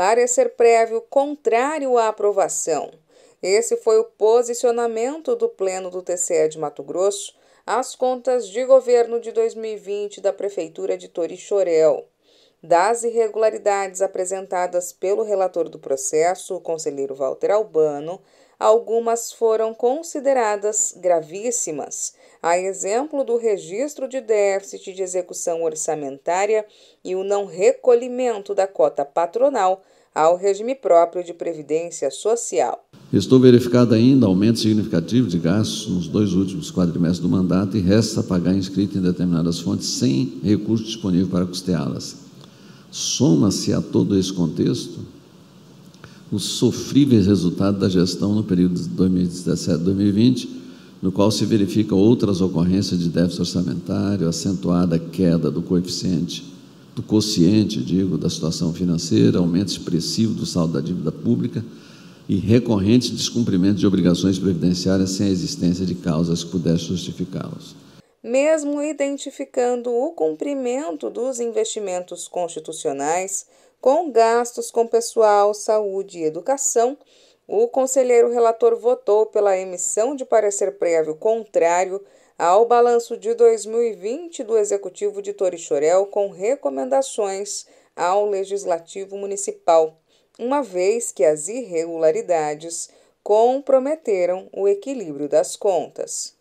parecer prévio contrário à aprovação. Esse foi o posicionamento do Pleno do TCE de Mato Grosso às contas de governo de 2020 da Prefeitura de Torixorel. Das irregularidades apresentadas pelo relator do processo, o conselheiro Walter Albano, algumas foram consideradas gravíssimas, a exemplo do registro de déficit de execução orçamentária e o não recolhimento da cota patronal ao regime próprio de previdência social. Estou verificado ainda aumento significativo de gastos nos dois últimos quadrimestres do mandato e resta pagar inscrito em determinadas fontes sem recurso disponível para custeá-las. Soma-se a todo esse contexto os sofríveis resultados da gestão no período de 2017-2020, no qual se verificam outras ocorrências de déficit orçamentário, acentuada queda do coeficiente, do quociente, digo, da situação financeira, aumento expressivo do saldo da dívida pública e recorrente descumprimento de obrigações previdenciárias sem a existência de causas que pudessem justificá-los. Mesmo identificando o cumprimento dos investimentos constitucionais, com gastos com pessoal, saúde e educação, o conselheiro relator votou pela emissão de parecer prévio contrário ao balanço de 2020 do Executivo de Torixorel com recomendações ao Legislativo Municipal, uma vez que as irregularidades comprometeram o equilíbrio das contas.